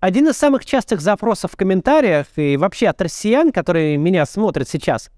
Один из самых частых запросов в комментариях и вообще от россиян, которые меня смотрят сейчас,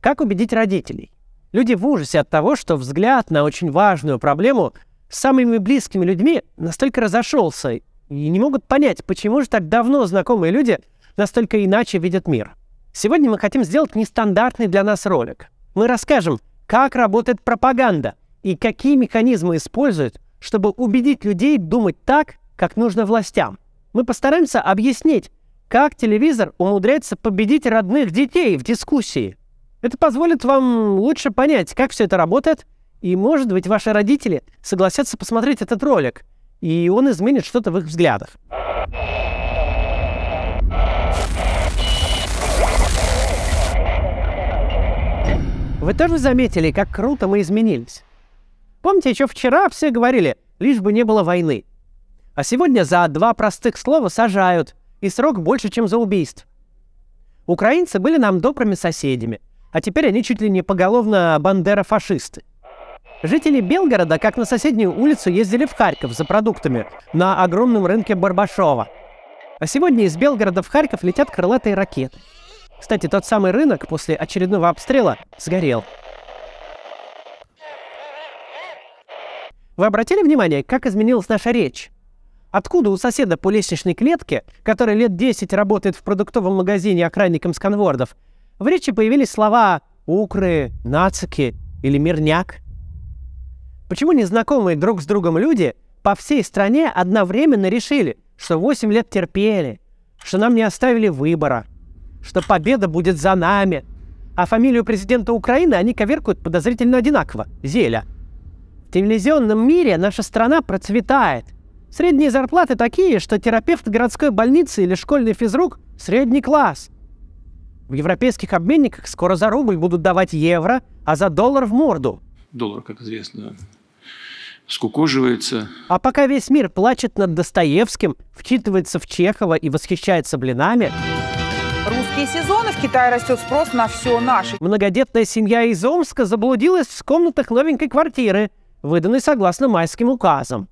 как убедить родителей. Люди в ужасе от того, что взгляд на очень важную проблему с самыми близкими людьми настолько разошелся и не могут понять, почему же так давно знакомые люди настолько иначе видят мир. Сегодня мы хотим сделать нестандартный для нас ролик. Мы расскажем, как работает пропаганда и какие механизмы используют, чтобы убедить людей думать так, как нужно властям – мы постараемся объяснить, как телевизор умудряется победить родных детей в дискуссии. Это позволит вам лучше понять, как все это работает, и, может быть, ваши родители согласятся посмотреть этот ролик, и он изменит что-то в их взглядах. Вы тоже заметили, как круто мы изменились? Помните, еще вчера все говорили, лишь бы не было войны. А сегодня за два простых слова сажают, и срок больше, чем за убийство. Украинцы были нам добрыми соседями, а теперь они чуть ли не поголовно бандера-фашисты. Жители Белгорода, как на соседнюю улицу, ездили в Харьков за продуктами на огромном рынке Барбашова. А сегодня из Белгорода в Харьков летят крылатые ракеты. Кстати, тот самый рынок после очередного обстрела сгорел. Вы обратили внимание, как изменилась наша речь? Откуда у соседа по лестничной клетке, который лет 10 работает в продуктовом магазине охранником сканвордов, в речи появились слова «укры», «нацики» или «мирняк»? Почему незнакомые друг с другом люди по всей стране одновременно решили, что 8 лет терпели, что нам не оставили выбора, что победа будет за нами, а фамилию президента Украины они коверкуют подозрительно одинаково – Зеля. В телевизионном мире наша страна процветает – Средние зарплаты такие, что терапевт городской больницы или школьный физрук – средний класс. В европейских обменниках скоро за рубль будут давать евро, а за доллар в морду. Доллар, как известно, скукоживается. А пока весь мир плачет над Достоевским, вчитывается в Чехова и восхищается блинами... Русские сезоны в Китае растет спрос на все наше. Многодетная семья из Омска заблудилась в комнатах новенькой квартиры, выданной согласно майским указам.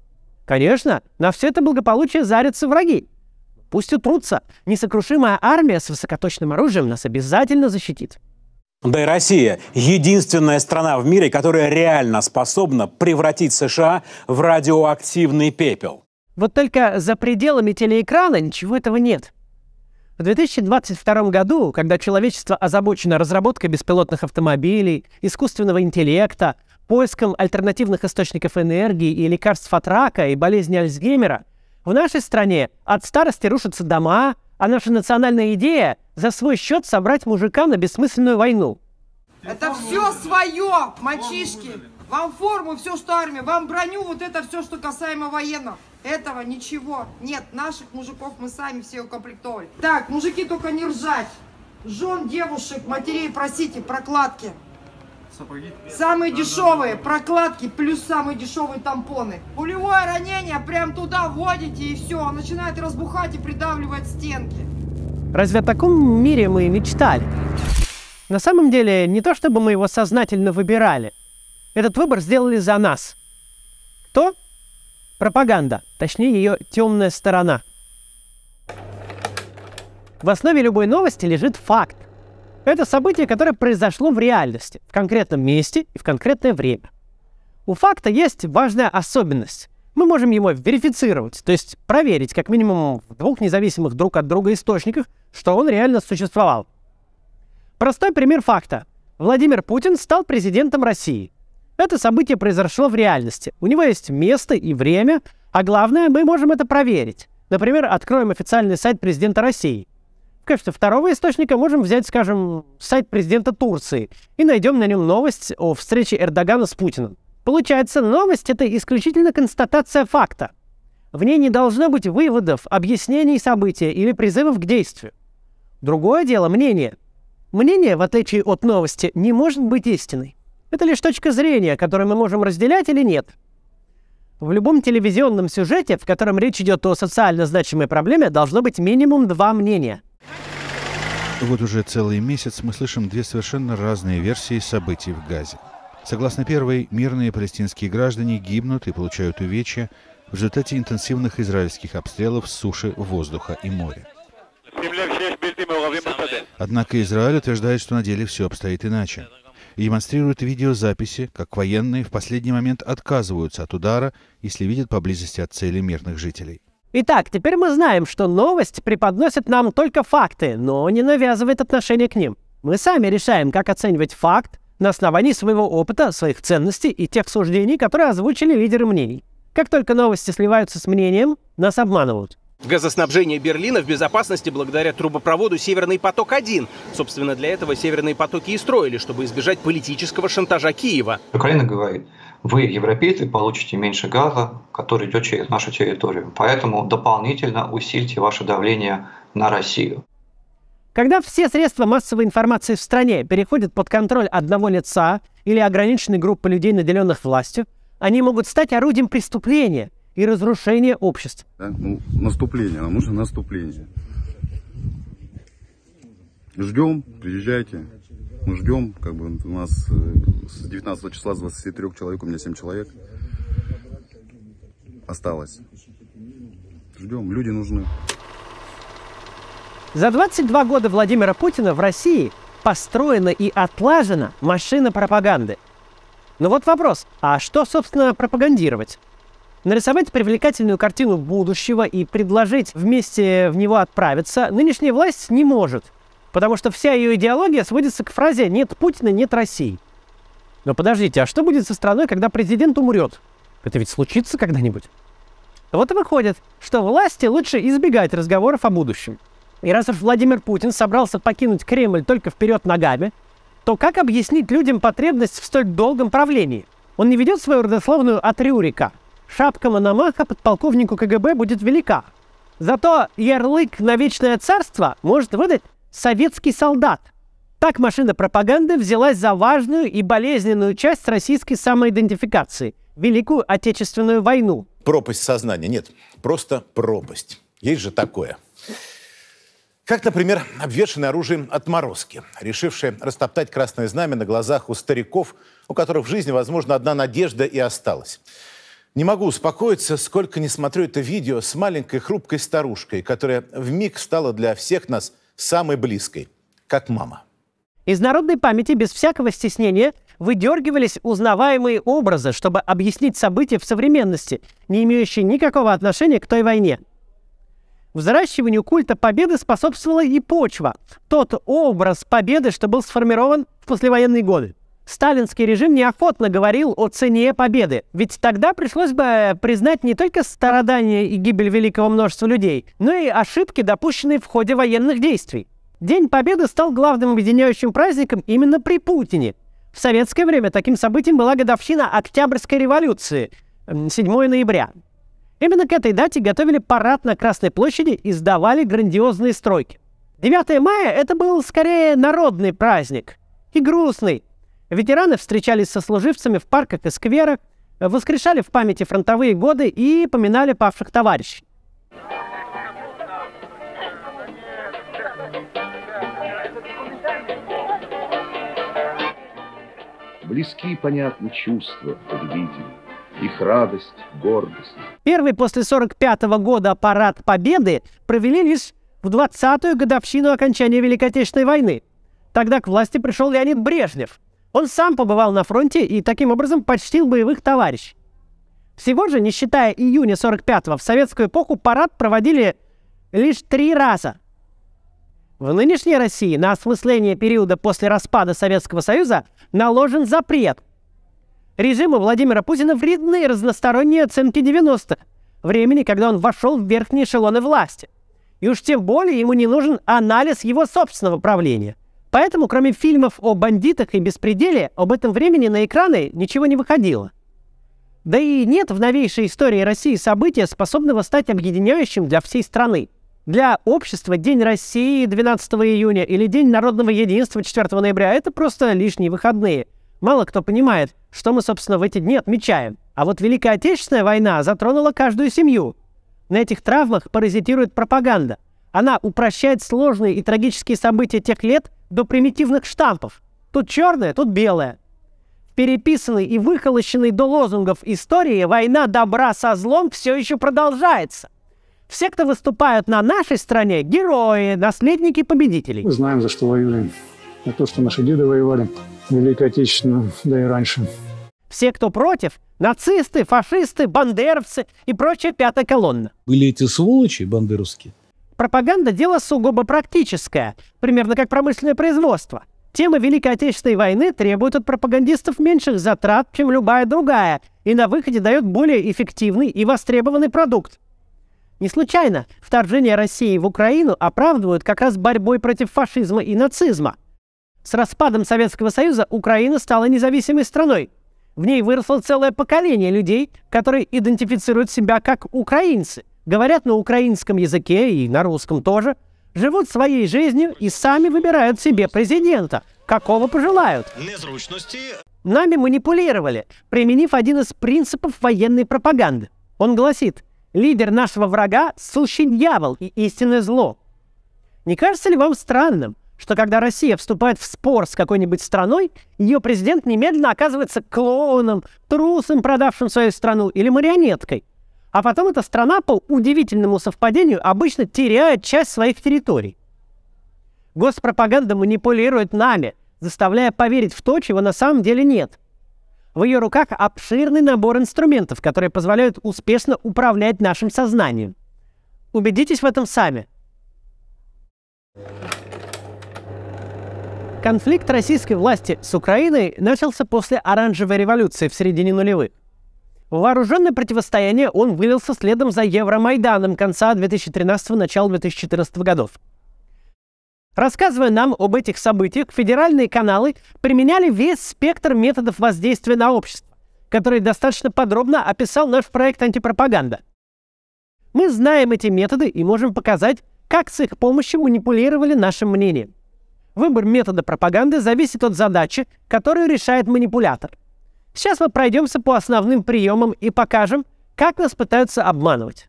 Конечно, на все это благополучие зарятся враги. Пусть утрутся. Несокрушимая армия с высокоточным оружием нас обязательно защитит. Да и Россия – единственная страна в мире, которая реально способна превратить США в радиоактивный пепел. Вот только за пределами телеэкрана ничего этого нет. В 2022 году, когда человечество озабочено разработкой беспилотных автомобилей, искусственного интеллекта, поиском альтернативных источников энергии и лекарств от рака и болезни Альцгеймера, в нашей стране от старости рушатся дома, а наша национальная идея – за свой счет собрать мужика на бессмысленную войну. Это все свое, мальчишки! Вам форму, все, что армия, вам броню, вот это все, что касаемо военных. Этого ничего нет. Наших мужиков мы сами все укомплектовали. Так, мужики, только не ржать. Жен девушек, матерей просите, прокладки. Сапоги? Самые да, дешевые да, да. прокладки плюс самые дешевые тампоны. Пулевое ранение прям туда вводите и все, начинает разбухать и придавливать стенки. Разве о таком мире мы мечтали? На самом деле, не то чтобы мы его сознательно выбирали. Этот выбор сделали за нас. Кто? Пропаганда, точнее ее темная сторона. В основе любой новости лежит факт, это событие, которое произошло в реальности, в конкретном месте и в конкретное время. У факта есть важная особенность. Мы можем его верифицировать, то есть проверить, как минимум в двух независимых друг от друга источниках, что он реально существовал. Простой пример факта. Владимир Путин стал президентом России. Это событие произошло в реальности. У него есть место и время, а главное, мы можем это проверить. Например, откроем официальный сайт президента России – Качество второго источника можем взять, скажем, сайт президента Турции и найдем на нем новость о встрече Эрдогана с Путиным. Получается, новость — это исключительно констатация факта. В ней не должно быть выводов, объяснений события или призывов к действию. Другое дело — мнение. Мнение, в отличие от новости, не может быть истиной. Это лишь точка зрения, которую мы можем разделять или нет. В любом телевизионном сюжете, в котором речь идет о социально значимой проблеме, должно быть минимум два мнения — вот уже целый месяц мы слышим две совершенно разные версии событий в Газе. Согласно первой, мирные палестинские граждане гибнут и получают увечья в результате интенсивных израильских обстрелов с суши, воздуха и моря. Однако Израиль утверждает, что на деле все обстоит иначе. И демонстрирует видеозаписи, как военные в последний момент отказываются от удара, если видят поблизости от цели мирных жителей. Итак, теперь мы знаем, что новость преподносит нам только факты, но не навязывает отношение к ним. Мы сами решаем, как оценивать факт на основании своего опыта, своих ценностей и тех суждений, которые озвучили лидеры мнений. Как только новости сливаются с мнением, нас обманывают. Газоснабжение Берлина в безопасности благодаря трубопроводу «Северный поток-1». Собственно, для этого «Северные потоки» и строили, чтобы избежать политического шантажа Киева. Украина говорит, вы, европейцы, получите меньше газа, который идет через нашу территорию. Поэтому дополнительно усильте ваше давление на Россию. Когда все средства массовой информации в стране переходят под контроль одного лица или ограниченной группы людей, наделенных властью, они могут стать орудием преступления и разрушения общества. Да? Ну, наступление, нам нужно наступление. Ждем, приезжайте, мы ждем. Как бы у нас э, с 19 числа с 23 человек, у меня 7 человек осталось. Ждем, люди нужны. За 22 года Владимира Путина в России построена и отлажена машина пропаганды. Но ну вот вопрос, а что, собственно, пропагандировать? Нарисовать привлекательную картину будущего и предложить вместе в него отправиться нынешняя власть не может – Потому что вся ее идеология сводится к фразе «нет Путина, нет России». Но подождите, а что будет со страной, когда президент умрет? Это ведь случится когда-нибудь? Вот и выходит, что власти лучше избегать разговоров о будущем. И раз уж Владимир Путин собрался покинуть Кремль только вперед ногами, то как объяснить людям потребность в столь долгом правлении? Он не ведет свою родословную от Рюрика. Шапка Мономаха подполковнику КГБ будет велика. Зато ярлык на вечное царство может выдать советский солдат. Так машина пропаганды взялась за важную и болезненную часть российской самоидентификации – Великую Отечественную войну. Пропасть сознания. Нет, просто пропасть. Есть же такое. Как, например, обвешанные оружием отморозки, решившие растоптать красное знамя на глазах у стариков, у которых в жизни, возможно, одна надежда и осталась. Не могу успокоиться, сколько не смотрю это видео с маленькой хрупкой старушкой, которая в миг стала для всех нас самой близкой, как мама. Из народной памяти без всякого стеснения выдергивались узнаваемые образы, чтобы объяснить события в современности, не имеющие никакого отношения к той войне. Взращиванию культа победы способствовала и почва, тот образ победы, что был сформирован в послевоенные годы сталинский режим неохотно говорил о цене победы. Ведь тогда пришлось бы э, признать не только страдания и гибель великого множества людей, но и ошибки, допущенные в ходе военных действий. День Победы стал главным объединяющим праздником именно при Путине. В советское время таким событием была годовщина Октябрьской революции, 7 ноября. Именно к этой дате готовили парад на Красной площади и сдавали грандиозные стройки. 9 мая это был скорее народный праздник и грустный, Ветераны встречались со служивцами в парках и скверах, э, воскрешали в памяти фронтовые годы и поминали павших товарищей. Близки и понятны чувства победителей, их радость, гордость. Первый после 45 -го года парад Победы провели лишь в 20-ю годовщину окончания Великой Отечественной войны. Тогда к власти пришел Леонид Брежнев – он сам побывал на фронте и таким образом почтил боевых товарищей. Всего же, не считая июня 45-го, в советскую эпоху парад проводили лишь три раза. В нынешней России на осмысление периода после распада Советского Союза наложен запрет. Режиму Владимира Путина вредны разносторонние оценки 90 времени, когда он вошел в верхние эшелоны власти. И уж тем более ему не нужен анализ его собственного правления – Поэтому, кроме фильмов о бандитах и беспределе, об этом времени на экраны ничего не выходило. Да и нет в новейшей истории России события, способного стать объединяющим для всей страны. Для общества День России 12 июня или День народного единства 4 ноября – это просто лишние выходные. Мало кто понимает, что мы, собственно, в эти дни отмечаем. А вот Великая Отечественная война затронула каждую семью. На этих травмах паразитирует пропаганда. Она упрощает сложные и трагические события тех лет – до примитивных штампов. Тут черное, тут белое. В переписанной и выхолощенной до лозунгов истории война добра со злом все еще продолжается. Все, кто выступают на нашей стране, герои, наследники победителей. Мы знаем, за что воюем. За то, что наши деды воевали. Великой отечественной, да и раньше. Все, кто против, нацисты, фашисты, бандеровцы и прочая пятая колонна. Были эти сволочи бандеровские, Пропаганда – дело сугубо практическое, примерно как промышленное производство. Тема Великой Отечественной войны требует от пропагандистов меньших затрат, чем любая другая, и на выходе дает более эффективный и востребованный продукт. Не случайно вторжение России в Украину оправдывают как раз борьбой против фашизма и нацизма. С распадом Советского Союза Украина стала независимой страной. В ней выросло целое поколение людей, которые идентифицируют себя как украинцы – говорят на украинском языке и на русском тоже, живут своей жизнью и сами выбирают себе президента, какого пожелают. Незручности. Нами манипулировали, применив один из принципов военной пропаганды. Он гласит, лидер нашего врага – сущий дьявол и истинное зло. Не кажется ли вам странным, что когда Россия вступает в спор с какой-нибудь страной, ее президент немедленно оказывается клоуном, трусом, продавшим свою страну, или марионеткой? А потом эта страна по удивительному совпадению обычно теряет часть своих территорий. Госпропаганда манипулирует нами, заставляя поверить в то, чего на самом деле нет. В ее руках обширный набор инструментов, которые позволяют успешно управлять нашим сознанием. Убедитесь в этом сами. Конфликт российской власти с Украиной начался после оранжевой революции в середине нулевых. Вооруженное противостояние он вылился следом за Евромайданом конца 2013 начала 2014 годов. Рассказывая нам об этих событиях, федеральные каналы применяли весь спектр методов воздействия на общество, который достаточно подробно описал наш проект «Антипропаганда». Мы знаем эти методы и можем показать, как с их помощью манипулировали нашим мнением. Выбор метода пропаганды зависит от задачи, которую решает манипулятор – Сейчас мы пройдемся по основным приемам и покажем, как нас пытаются обманывать.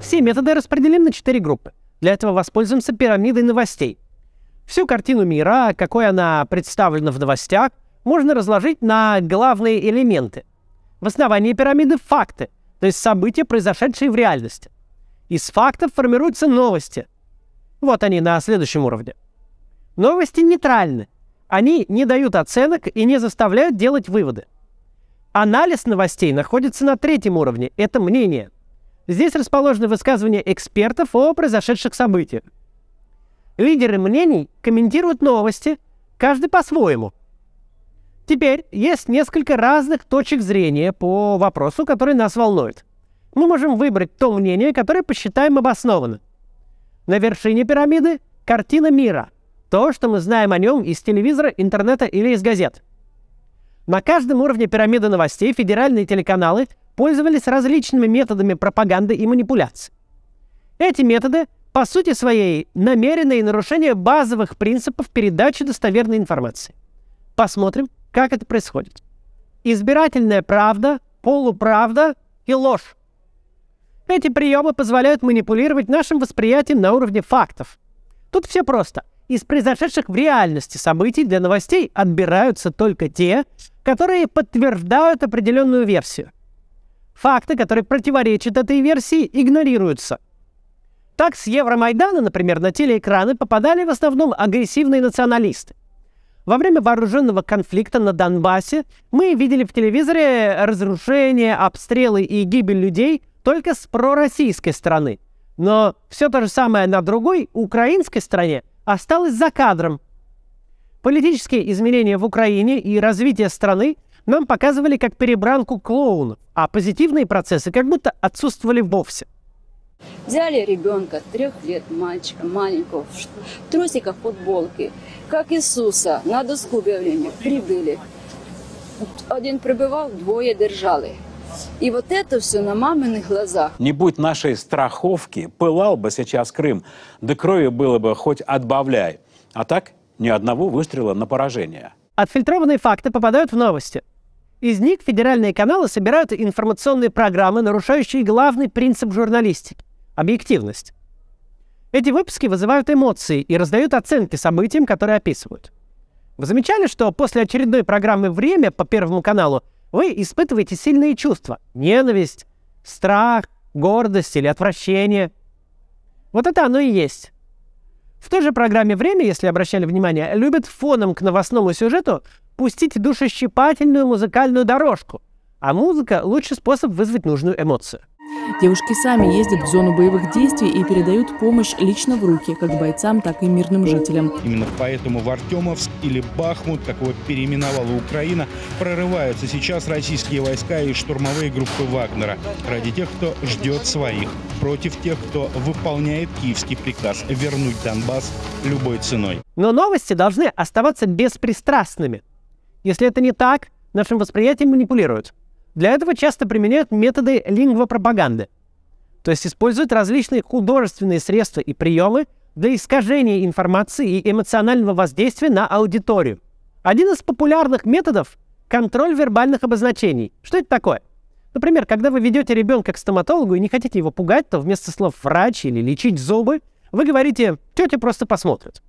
Все методы распределим на четыре группы. Для этого воспользуемся пирамидой новостей. Всю картину мира, какой она представлена в новостях, можно разложить на главные элементы. В основании пирамиды факты, то есть события, произошедшие в реальности. Из фактов формируются новости – вот они на следующем уровне. Новости нейтральны. Они не дают оценок и не заставляют делать выводы. Анализ новостей находится на третьем уровне. Это мнение. Здесь расположены высказывания экспертов о произошедших событиях. Лидеры мнений комментируют новости, каждый по-своему. Теперь есть несколько разных точек зрения по вопросу, который нас волнует. Мы можем выбрать то мнение, которое посчитаем обоснованным. На вершине пирамиды – картина мира. То, что мы знаем о нем из телевизора, интернета или из газет. На каждом уровне пирамиды новостей федеральные телеканалы пользовались различными методами пропаганды и манипуляций. Эти методы, по сути своей, намеренные нарушение базовых принципов передачи достоверной информации. Посмотрим, как это происходит. Избирательная правда, полуправда и ложь. Эти приемы позволяют манипулировать нашим восприятием на уровне фактов. Тут все просто. Из произошедших в реальности событий для новостей отбираются только те, которые подтверждают определенную версию. Факты, которые противоречат этой версии, игнорируются. Так с Евромайдана, например, на телеэкраны попадали в основном агрессивные националисты. Во время вооруженного конфликта на Донбассе мы видели в телевизоре разрушения, обстрелы и гибель людей – только с пророссийской стороны. Но все то же самое на другой, украинской стороне, осталось за кадром. Политические изменения в Украине и развитие страны нам показывали как перебранку клоунов, а позитивные процессы как будто отсутствовали вовсе. Взяли ребенка, трех лет мальчика, маленького, в трусиках, футболке, как Иисуса, на доску объявления, прибыли. Один прибывал, двое держали. И вот это все на маминых глазах. Не будь нашей страховки, пылал бы сейчас Крым. До крови было бы хоть отбавляй. А так ни одного выстрела на поражение. Отфильтрованные факты попадают в новости. Из них федеральные каналы собирают информационные программы, нарушающие главный принцип журналистики – объективность. Эти выпуски вызывают эмоции и раздают оценки событиям, которые описывают. Вы замечали, что после очередной программы «Время» по Первому каналу – вы испытываете сильные чувства. Ненависть, страх, гордость или отвращение. Вот это оно и есть. В той же программе «Время», если обращали внимание, любят фоном к новостному сюжету пустить душещипательную музыкальную дорожку, а музыка – лучший способ вызвать нужную эмоцию – Девушки сами ездят в зону боевых действий и передают помощь лично в руки, как бойцам, так и мирным жителям. Именно поэтому в Артемовск или Бахмут, как его переименовала Украина, прорываются сейчас российские войска и штурмовые группы Вагнера. Ради тех, кто ждет своих. Против тех, кто выполняет киевский приказ вернуть Донбасс любой ценой. Но новости должны оставаться беспристрастными. Если это не так, нашим восприятием манипулируют. Для этого часто применяют методы лингвопропаганды, то есть используют различные художественные средства и приемы для искажения информации и эмоционального воздействия на аудиторию. Один из популярных методов – контроль вербальных обозначений. Что это такое? Например, когда вы ведете ребенка к стоматологу и не хотите его пугать, то вместо слов «врач» или «лечить зубы» вы говорите «тетя просто посмотрит».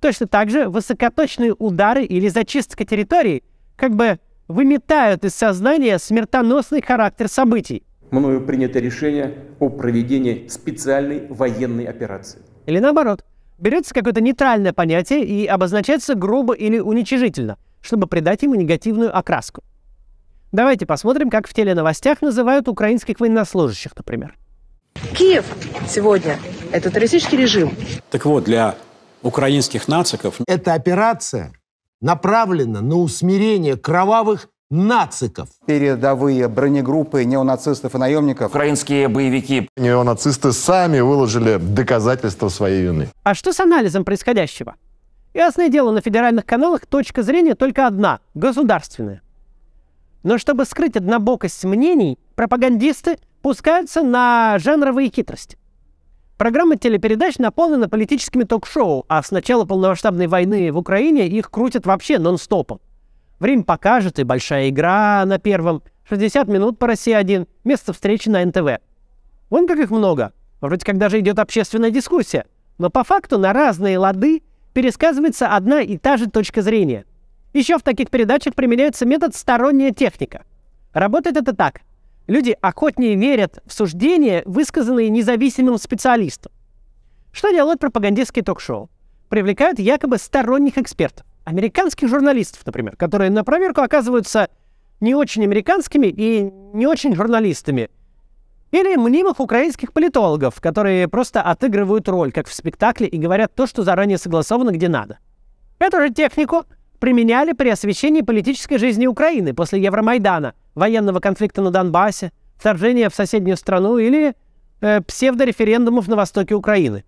Точно так же высокоточные удары или зачистка территории как бы выметают из сознания смертоносный характер событий. Мною принято решение о проведении специальной военной операции. Или наоборот, берется какое-то нейтральное понятие и обозначается грубо или уничижительно, чтобы придать ему негативную окраску. Давайте посмотрим, как в теленовостях называют украинских военнослужащих, например. Киев сегодня – это террористический режим. Так вот, для украинских нациков… Эта операция направлена на усмирение кровавых нациков. Передовые бронегруппы неонацистов и наемников. Украинские боевики. Неонацисты сами выложили доказательства своей вины. А что с анализом происходящего? Ясное дело, на федеральных каналах точка зрения только одна – государственная. Но чтобы скрыть однобокость мнений, пропагандисты пускаются на жанровые хитрости. Программа телепередач наполнена политическими ток-шоу, а с начала полномасштабной войны в Украине их крутят вообще нон-стопом. Время покажет и большая игра на первом, 60 минут по России-1, место встречи на НТВ. Вон как их много. Вроде как даже идет общественная дискуссия. Но по факту на разные лады пересказывается одна и та же точка зрения. Еще в таких передачах применяется метод «сторонняя техника». Работает это так. Люди охотнее верят в суждения, высказанные независимым специалистом. Что делают пропагандистские ток-шоу? Привлекают якобы сторонних экспертов, американских журналистов, например, которые на проверку оказываются не очень американскими и не очень журналистами. Или мнимых украинских политологов, которые просто отыгрывают роль, как в спектакле, и говорят то, что заранее согласовано, где надо. Эту же технику применяли при освещении политической жизни Украины после Евромайдана, военного конфликта на Донбассе, вторжения в соседнюю страну или э, псевдореферендумов на востоке Украины.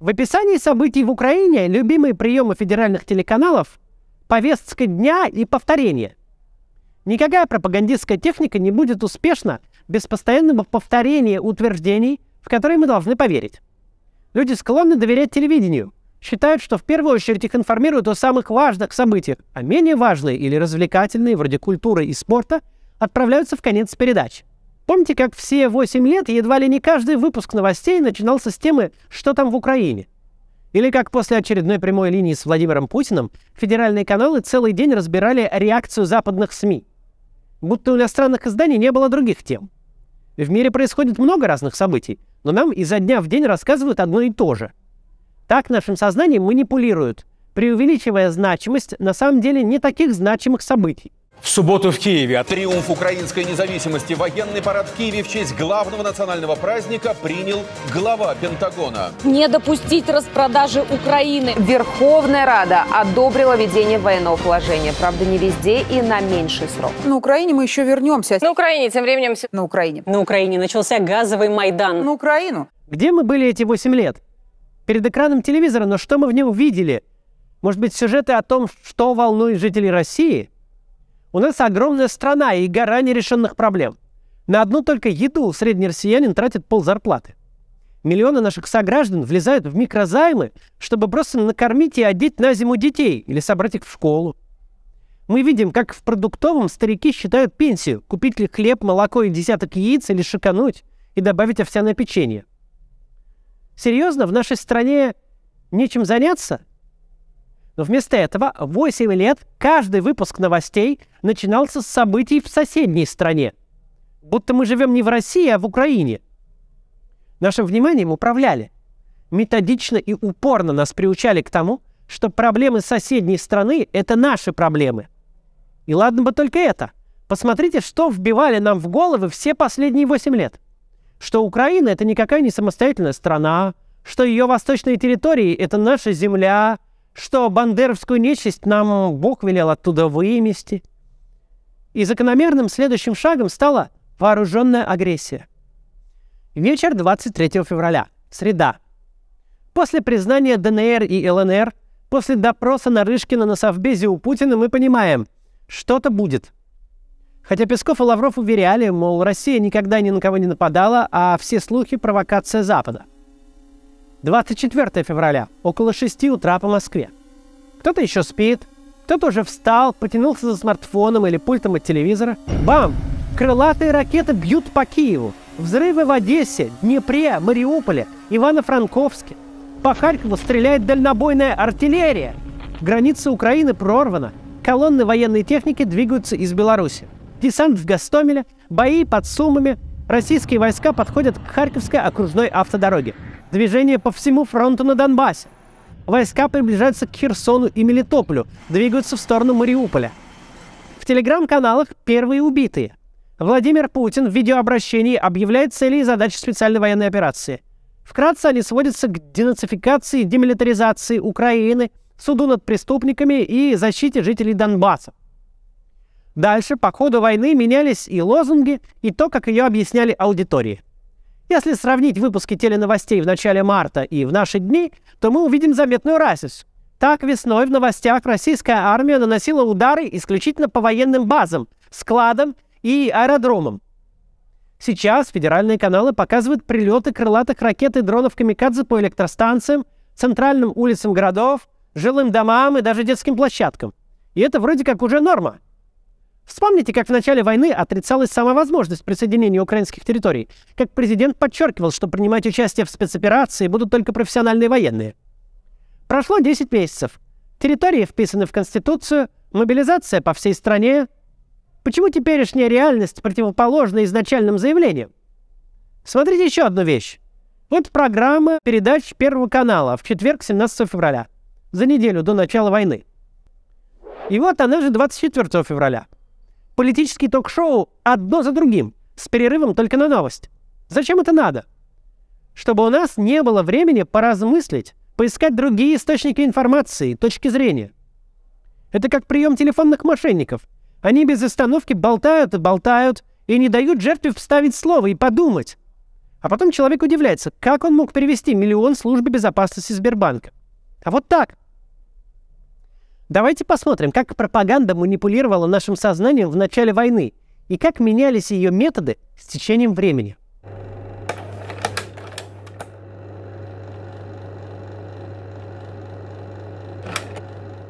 В описании событий в Украине любимые приемы федеральных телеканалов – повестка дня и повторение. Никакая пропагандистская техника не будет успешна без постоянного повторения утверждений, в которые мы должны поверить. Люди склонны доверять телевидению, считают, что в первую очередь их информируют о самых важных событиях, а менее важные или развлекательные, вроде культуры и спорта – отправляются в конец передач. Помните, как все 8 лет едва ли не каждый выпуск новостей начинался с темы «Что там в Украине?». Или как после очередной прямой линии с Владимиром Путиным федеральные каналы целый день разбирали реакцию западных СМИ. Будто у иностранных изданий не было других тем. В мире происходит много разных событий, но нам изо дня в день рассказывают одно и то же. Так нашим сознанием манипулируют, преувеличивая значимость на самом деле не таких значимых событий. В субботу в Киеве. Триумф украинской независимости. Военный парад в Киеве в честь главного национального праздника принял глава Пентагона. Не допустить распродажи Украины. Верховная Рада одобрила введение военного положения. Правда, не везде и на меньший срок. На Украине мы еще вернемся. На Украине тем временем... На Украине. На Украине начался газовый Майдан. На Украину. Где мы были эти 8 лет? Перед экраном телевизора, но что мы в нем видели? Может быть, сюжеты о том, что волнует жителей России – у нас огромная страна и гора нерешенных проблем. На одну только еду средний россиянин тратит пол зарплаты. Миллионы наших сограждан влезают в микрозаймы, чтобы просто накормить и одеть на зиму детей или собрать их в школу. Мы видим, как в продуктовом старики считают пенсию, купить ли хлеб, молоко и десяток яиц или шикануть и добавить овсяное печенье. Серьезно, в нашей стране нечем заняться? Но вместо этого 8 лет каждый выпуск новостей начинался с событий в соседней стране. Будто мы живем не в России, а в Украине. Нашим вниманием управляли. Методично и упорно нас приучали к тому, что проблемы соседней страны – это наши проблемы. И ладно бы только это. Посмотрите, что вбивали нам в головы все последние 8 лет. Что Украина – это никакая не самостоятельная страна, что ее восточные территории – это наша земля – что бандеровскую нечисть нам Бог велел оттуда вымести. И закономерным следующим шагом стала вооруженная агрессия. Вечер 23 февраля, среда. После признания ДНР и ЛНР, после допроса Нарышкина на совбезе у Путина мы понимаем, что-то будет. Хотя Песков и Лавров уверяли, мол, Россия никогда ни на кого не нападала, а все слухи – провокация Запада. 24 февраля, около 6 утра по Москве. Кто-то еще спит, кто-то уже встал, потянулся за смартфоном или пультом от телевизора. Бам! Крылатые ракеты бьют по Киеву. Взрывы в Одессе, Днепре, Мариуполе, Ивано-Франковске. По Харькову стреляет дальнобойная артиллерия. Граница Украины прорвана. Колонны военной техники двигаются из Беларуси. Десант в Гастомеле, бои под Сумами. Российские войска подходят к Харьковской окружной автодороге. Движение по всему фронту на Донбассе. Войска приближаются к Херсону и Мелитополю, двигаются в сторону Мариуполя. В телеграм-каналах первые убитые. Владимир Путин в видеообращении объявляет цели и задачи специальной военной операции. Вкратце они сводятся к денацификации, демилитаризации Украины, суду над преступниками и защите жителей Донбасса. Дальше по ходу войны менялись и лозунги, и то, как ее объясняли аудитории – если сравнить выпуски теленовостей в начале марта и в наши дни, то мы увидим заметную разницу. Так весной в новостях российская армия наносила удары исключительно по военным базам, складам и аэродромам. Сейчас федеральные каналы показывают прилеты крылатых ракет и дронов «Камикадзе» по электростанциям, центральным улицам городов, жилым домам и даже детским площадкам. И это вроде как уже норма – Вспомните, как в начале войны отрицалась сама возможность присоединения украинских территорий, как президент подчеркивал, что принимать участие в спецоперации будут только профессиональные военные. Прошло 10 месяцев. Территории вписаны в Конституцию, мобилизация по всей стране. Почему теперешняя реальность противоположна изначальным заявлениям? Смотрите еще одну вещь. Вот программа передач Первого канала в четверг, 17 февраля, за неделю до начала войны. И вот она же 24 февраля политические ток-шоу одно за другим, с перерывом только на новость. Зачем это надо? Чтобы у нас не было времени поразмыслить, поискать другие источники информации, точки зрения. Это как прием телефонных мошенников. Они без остановки болтают и болтают, и не дают жертве вставить слово и подумать. А потом человек удивляется, как он мог перевести миллион службы безопасности Сбербанка. А вот так. Давайте посмотрим, как пропаганда манипулировала нашим сознанием в начале войны и как менялись ее методы с течением времени.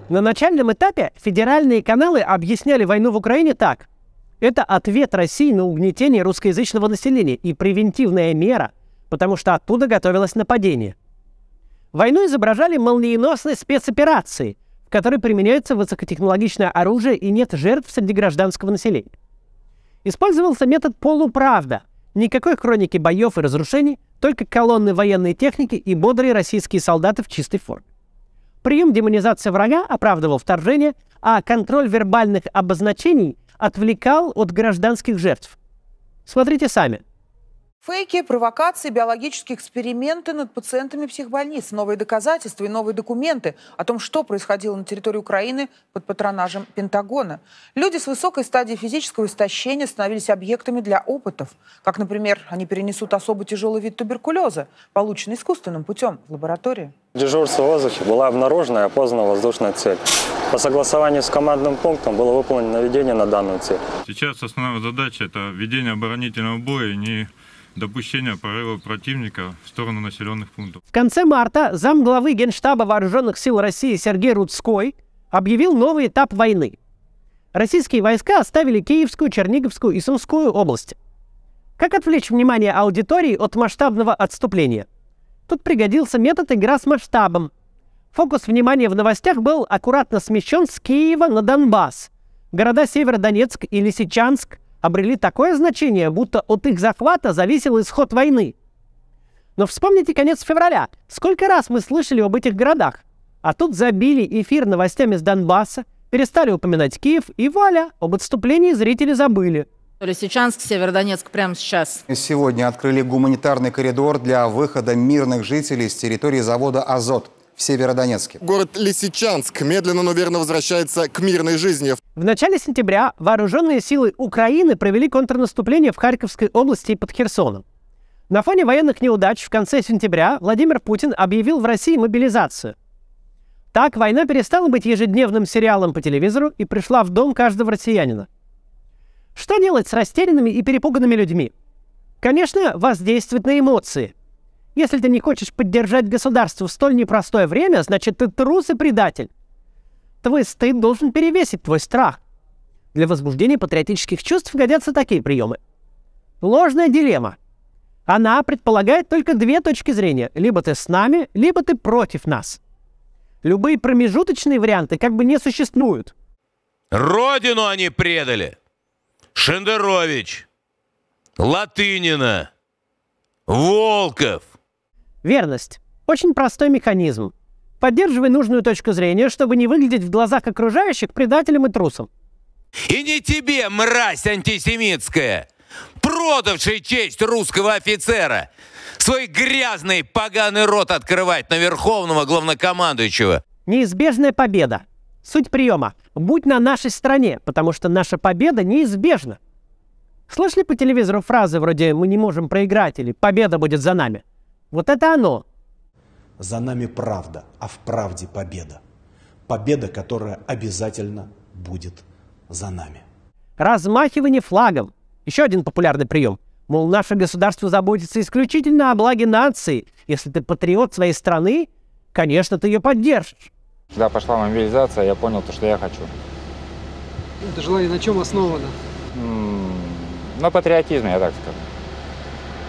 На начальном этапе федеральные каналы объясняли войну в Украине так. Это ответ России на угнетение русскоязычного населения и превентивная мера, потому что оттуда готовилось нападение. Войну изображали молниеносной спецоперации которой применяется высокотехнологичное оружие и нет жертв среди гражданского населения. Использовался метод полуправда. Никакой хроники боев и разрушений, только колонны военной техники и бодрые российские солдаты в чистой форме. Прием демонизации врага оправдывал вторжение, а контроль вербальных обозначений отвлекал от гражданских жертв. Смотрите сами – Фейки, провокации, биологические эксперименты над пациентами психбольниц, новые доказательства и новые документы о том, что происходило на территории Украины под патронажем Пентагона. Люди с высокой стадией физического истощения становились объектами для опытов. Как, например, они перенесут особо тяжелый вид туберкулеза, полученный искусственным путем в лаборатории. Дежурство в воздухе была обнаружена и опознана воздушная цель. По согласованию с командным пунктом было выполнено наведение на данную цель. Сейчас основная задача – это ведение оборонительного боя и не допущения прорыва противника в сторону населенных пунктов. В конце марта замглавы Генштаба Вооруженных сил России Сергей Рудской объявил новый этап войны. Российские войска оставили Киевскую, Черниговскую и Сумскую области. Как отвлечь внимание аудитории от масштабного отступления? Тут пригодился метод игра с масштабом. Фокус внимания в новостях был аккуратно смещен с Киева на Донбасс. Города Северодонецк и Лисичанск – обрели такое значение, будто от их захвата зависел исход войны. Но вспомните конец февраля. Сколько раз мы слышали об этих городах? А тут забили эфир новостями с Донбасса, перестали упоминать Киев, и вуаля, об отступлении зрители забыли. Лисичанск, Северодонецк прямо сейчас. Сегодня открыли гуманитарный коридор для выхода мирных жителей с территории завода «Азот» в Северодонецке. Город Лисичанск медленно, но верно возвращается к мирной жизни. В начале сентября вооруженные силы Украины провели контрнаступление в Харьковской области и под Херсоном. На фоне военных неудач в конце сентября Владимир Путин объявил в России мобилизацию. Так война перестала быть ежедневным сериалом по телевизору и пришла в дом каждого россиянина. Что делать с растерянными и перепуганными людьми? Конечно, воздействовать на эмоции – если ты не хочешь поддержать государство в столь непростое время, значит ты трус и предатель. Твой стыд должен перевесить твой страх. Для возбуждения патриотических чувств годятся такие приемы. Ложная дилемма. Она предполагает только две точки зрения. Либо ты с нами, либо ты против нас. Любые промежуточные варианты как бы не существуют. Родину они предали. Шендерович, Латынина, Волков, Верность. Очень простой механизм. Поддерживай нужную точку зрения, чтобы не выглядеть в глазах окружающих предателем и трусом. И не тебе, мразь антисемитская, продавший честь русского офицера, свой грязный поганый рот открывать на верховного главнокомандующего. Неизбежная победа. Суть приема. Будь на нашей стороне, потому что наша победа неизбежна. Слышали по телевизору фразы вроде «мы не можем проиграть» или «победа будет за нами»? Вот это оно. За нами правда, а в правде победа. Победа, которая обязательно будет за нами. Размахивание флагом. Еще один популярный прием. Мол, наше государство заботится исключительно о благе нации. Если ты патриот своей страны, конечно, ты ее поддержишь. Когда пошла мобилизация, я понял то, что я хочу. Это желание на чем основано? На патриотизме, я так скажу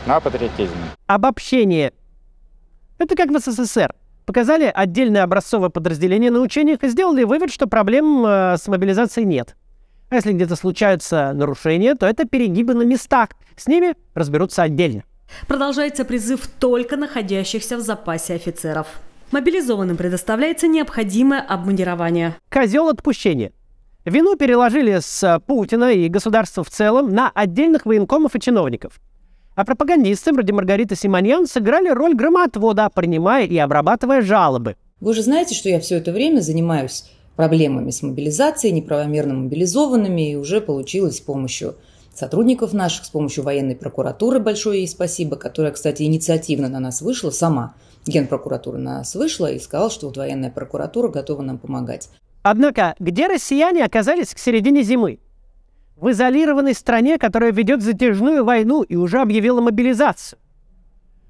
на патриотизм. Обобщение. Это как в СССР. Показали отдельное образцовое подразделение на учениях и сделали вывод, что проблем э, с мобилизацией нет. А если где-то случаются нарушения, то это перегибы на местах. С ними разберутся отдельно. Продолжается призыв только находящихся в запасе офицеров. Мобилизованным предоставляется необходимое обмундирование. Козел отпущения. Вину переложили с Путина и государства в целом на отдельных военкомов и чиновников. А пропагандисты вроде Маргариты Симоньян сыграли роль громоотвода, принимая и обрабатывая жалобы. Вы же знаете, что я все это время занимаюсь проблемами с мобилизацией, неправомерно мобилизованными, и уже получилось с помощью сотрудников наших, с помощью военной прокуратуры большое ей спасибо, которая, кстати, инициативно на нас вышла сама. Генпрокуратура на нас вышла и сказала, что вот военная прокуратура готова нам помогать. Однако, где россияне оказались к середине зимы? в изолированной стране, которая ведет затяжную войну и уже объявила мобилизацию.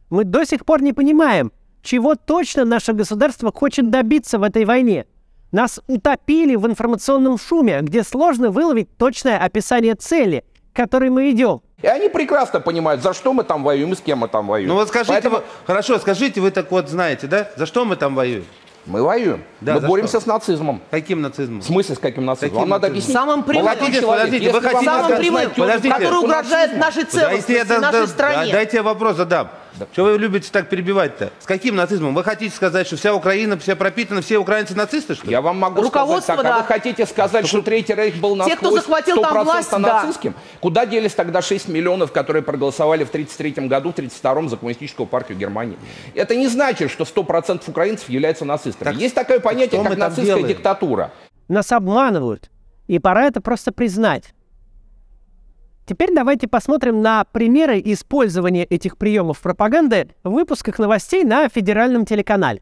Мы до сих пор не понимаем, чего точно наше государство хочет добиться в этой войне. Нас утопили в информационном шуме, где сложно выловить точное описание цели, к которой мы идем. И они прекрасно понимают, за что мы там воюем и с кем мы там воюем. Ну вот скажите, Поэтому... вы, хорошо, скажите, вы так вот знаете, да, за что мы там воюем? Мы воюем. Да, мы боремся что? с нацизмом. Каким нацизмом? В смысле, с каким нацизмом? Каким Вам нацизм? надо объяснить. Самым прямым. Молодой подождите, человек, вы хотите самым который угрожает нашей целостности, дайте, нашей да, стране. Дайте я вопрос задам. Да. Чего вы любите так перебивать-то? С каким нацизмом? Вы хотите сказать, что вся Украина вся пропитана, все украинцы нацисты, что ли? Я вам могу Руководство, сказать так. А да. А вы хотите сказать, что, что Третий Рейх был насквозь Те, кто захватил там власть, нацистским? Да. Куда делись тогда 6 миллионов, которые проголосовали в 1933 году, в 1932 за коммунистическую партию Германии? Это не значит, что 100% украинцев являются нацистами. Так, Есть такое понятие, как нацистская диктатура. Нас обманывают. И пора это просто признать. Теперь давайте посмотрим на примеры использования этих приемов пропаганды в выпусках новостей на федеральном телеканале.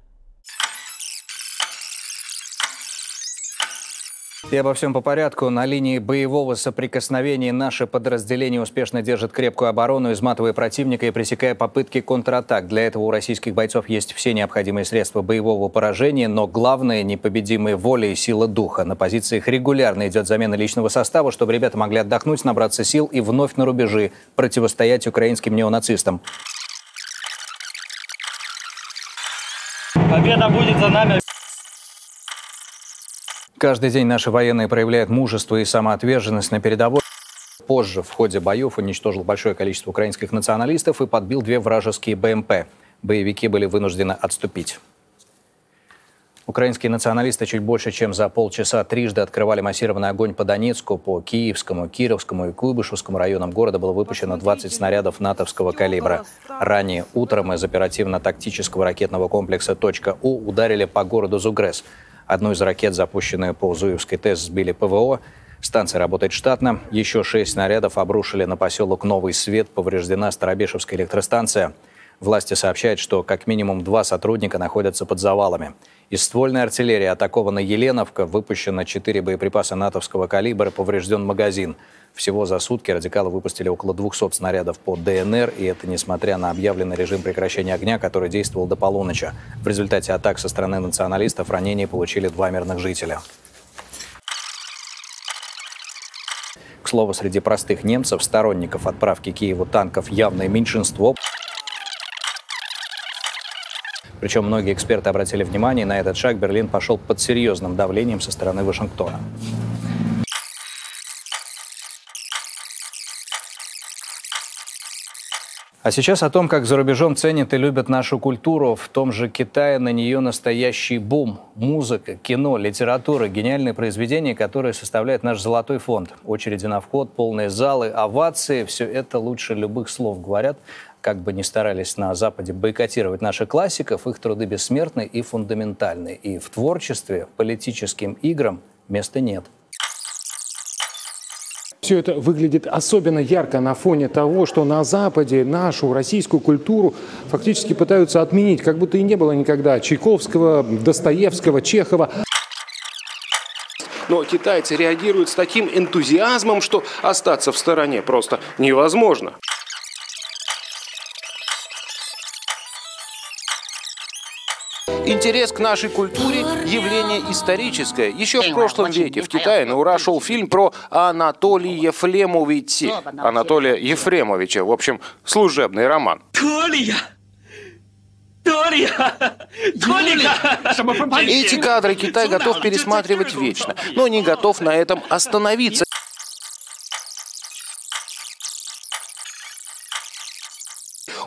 И обо всем по порядку. На линии боевого соприкосновения наше подразделение успешно держит крепкую оборону, изматывая противника и пресекая попытки контратак. Для этого у российских бойцов есть все необходимые средства боевого поражения, но главное – непобедимая воля и сила духа. На позициях регулярно идет замена личного состава, чтобы ребята могли отдохнуть, набраться сил и вновь на рубежи противостоять украинским неонацистам. Победа будет за нами Каждый день наши военные проявляют мужество и самоотверженность на передовой. Позже в ходе боев уничтожил большое количество украинских националистов и подбил две вражеские БМП. Боевики были вынуждены отступить. Украинские националисты чуть больше, чем за полчаса трижды открывали массированный огонь по Донецку, по Киевскому, Кировскому и Куйбышевскому районам города было выпущено 20 снарядов натовского калибра. Ранее утром из оперативно-тактического ракетного комплекса «Точка У» ударили по городу Зугресс. Одну из ракет, запущенную по Зуевской ТЭС, сбили ПВО. Станция работает штатно. Еще шесть снарядов обрушили на поселок Новый Свет. Повреждена Старобешевская электростанция. Власти сообщают, что как минимум два сотрудника находятся под завалами. Из ствольной артиллерии атакована Еленовка, выпущено 4 боеприпаса натовского калибра, поврежден магазин. Всего за сутки радикалы выпустили около 200 снарядов по ДНР, и это несмотря на объявленный режим прекращения огня, который действовал до полуночи. В результате атак со стороны националистов ранения получили два мирных жителя. К слову, среди простых немцев, сторонников отправки Киеву танков, явное меньшинство – причем многие эксперты обратили внимание, на этот шаг Берлин пошел под серьезным давлением со стороны Вашингтона. А сейчас о том, как за рубежом ценят и любят нашу культуру. В том же Китае на нее настоящий бум. Музыка, кино, литература, гениальные произведения, которые составляют наш золотой фонд. Очереди на вход, полные залы, овации. Все это лучше любых слов, говорят как бы ни старались на Западе бойкотировать наших классиков, их труды бессмертны и фундаментальны. И в творчестве, политическим играм места нет. Все это выглядит особенно ярко на фоне того, что на Западе нашу российскую культуру фактически пытаются отменить, как будто и не было никогда Чайковского, Достоевского, Чехова. Но китайцы реагируют с таким энтузиазмом, что остаться в стороне просто невозможно. Интерес к нашей культуре – явление историческое. Еще в прошлом веке в Китае на ура шел фильм про Анатолия Ефремовича. Анатолия Ефремовича. В общем, служебный роман. Толия! Эти кадры Китай готов пересматривать вечно, но не готов на этом остановиться.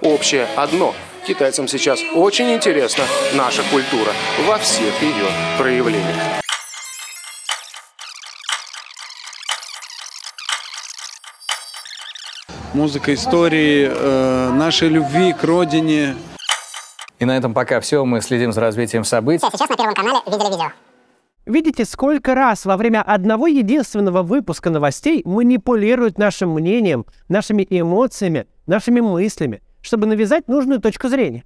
общее одно. Китайцам сейчас очень интересна наша культура во всех ее проявлениях. Музыка истории, э, нашей любви к родине. И на этом пока все. Мы следим за развитием событий. Сейчас на Первом канале видели видео. Видите, сколько раз во время одного единственного выпуска новостей манипулируют нашим мнением, нашими эмоциями, нашими мыслями чтобы навязать нужную точку зрения.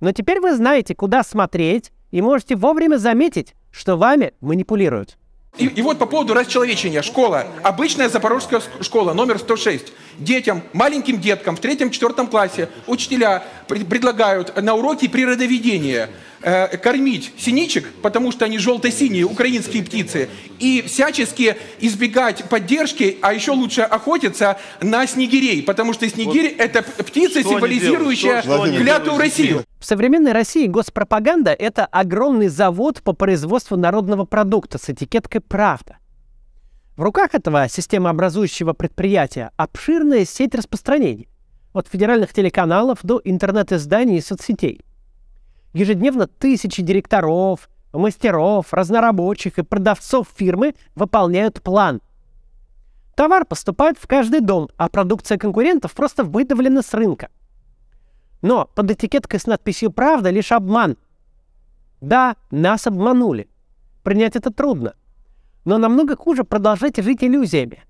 Но теперь вы знаете, куда смотреть, и можете вовремя заметить, что вами манипулируют. И, и вот по поводу расчеловечения. Школа. Обычная запорожская школа, номер 106. Детям, маленьким деткам в третьем-четвертом классе учителя предлагают на уроке природоведения Э, кормить синичек, потому что они желто-синие, украинские птицы, и всячески избегать поддержки, а еще лучше охотиться на снегирей, потому что снегирь вот это птица, символизирующая клятую Россию. В современной России госпропаганда – это огромный завод по производству народного продукта с этикеткой «Правда». В руках этого системообразующего предприятия обширная сеть распространений. От федеральных телеканалов до интернет-изданий и соцсетей – Ежедневно тысячи директоров, мастеров, разнорабочих и продавцов фирмы выполняют план. Товар поступает в каждый дом, а продукция конкурентов просто выдавлена с рынка. Но под этикеткой с надписью «Правда» лишь обман. Да, нас обманули. Принять это трудно. Но намного хуже продолжать жить иллюзиями.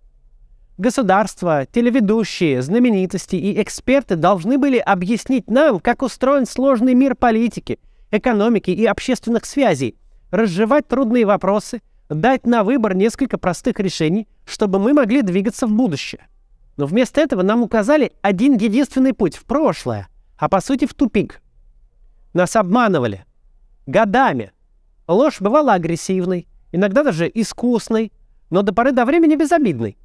Государства, телеведущие, знаменитости и эксперты должны были объяснить нам, как устроен сложный мир политики, экономики и общественных связей, разжевать трудные вопросы, дать на выбор несколько простых решений, чтобы мы могли двигаться в будущее. Но вместо этого нам указали один единственный путь в прошлое, а по сути в тупик. Нас обманывали. Годами. Ложь бывала агрессивной, иногда даже искусной, но до поры до времени безобидной.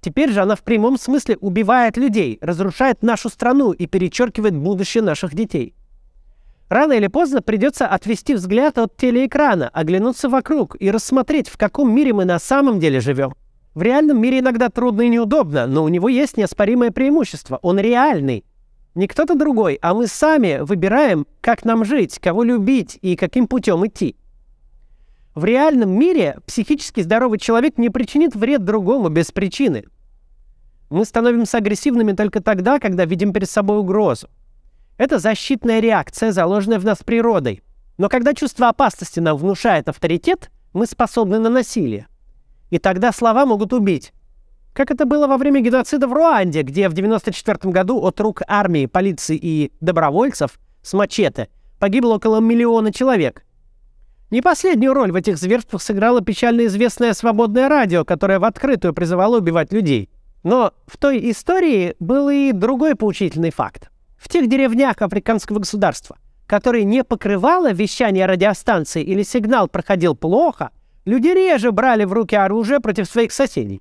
Теперь же она в прямом смысле убивает людей, разрушает нашу страну и перечеркивает будущее наших детей. Рано или поздно придется отвести взгляд от телеэкрана, оглянуться вокруг и рассмотреть, в каком мире мы на самом деле живем. В реальном мире иногда трудно и неудобно, но у него есть неоспоримое преимущество. Он реальный. Не кто-то другой, а мы сами выбираем, как нам жить, кого любить и каким путем идти. В реальном мире психически здоровый человек не причинит вред другому без причины. Мы становимся агрессивными только тогда, когда видим перед собой угрозу. Это защитная реакция, заложенная в нас природой. Но когда чувство опасности нам внушает авторитет, мы способны на насилие. И тогда слова могут убить. Как это было во время геноцида в Руанде, где в 1994 году от рук армии, полиции и добровольцев с мачете погибло около миллиона человек. Не последнюю роль в этих зверствах сыграло печально известное свободное радио, которое в открытую призывало убивать людей. Но в той истории был и другой поучительный факт. В тех деревнях африканского государства, которые не покрывало вещание радиостанции или сигнал проходил плохо, люди реже брали в руки оружие против своих соседей.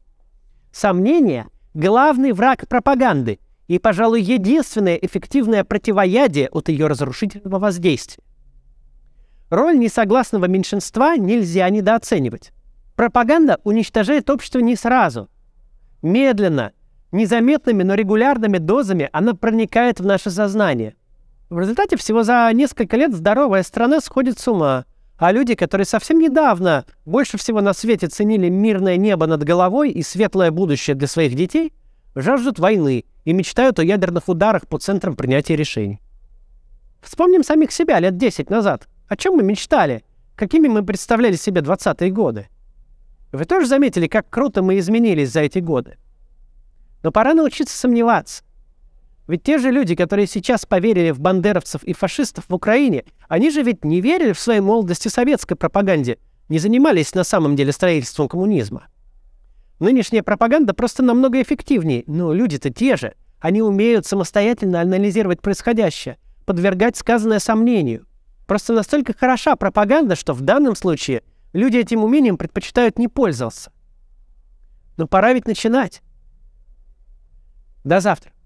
Сомнение – главный враг пропаганды и, пожалуй, единственное эффективное противоядие от ее разрушительного воздействия. Роль несогласного меньшинства нельзя недооценивать. Пропаганда уничтожает общество не сразу. Медленно, незаметными, но регулярными дозами она проникает в наше сознание. В результате всего за несколько лет здоровая страна сходит с ума, а люди, которые совсем недавно больше всего на свете ценили мирное небо над головой и светлое будущее для своих детей, жаждут войны и мечтают о ядерных ударах по центрам принятия решений. Вспомним самих себя лет 10 назад – о чем мы мечтали? Какими мы представляли себе 20-е годы? Вы тоже заметили, как круто мы изменились за эти годы? Но пора научиться сомневаться. Ведь те же люди, которые сейчас поверили в бандеровцев и фашистов в Украине, они же ведь не верили в своей молодости советской пропаганде, не занимались на самом деле строительством коммунизма. Нынешняя пропаганда просто намного эффективнее, но люди-то те же. Они умеют самостоятельно анализировать происходящее, подвергать сказанное сомнению. Просто настолько хороша пропаганда, что в данном случае люди этим умением предпочитают не пользоваться. Но пора ведь начинать. До завтра.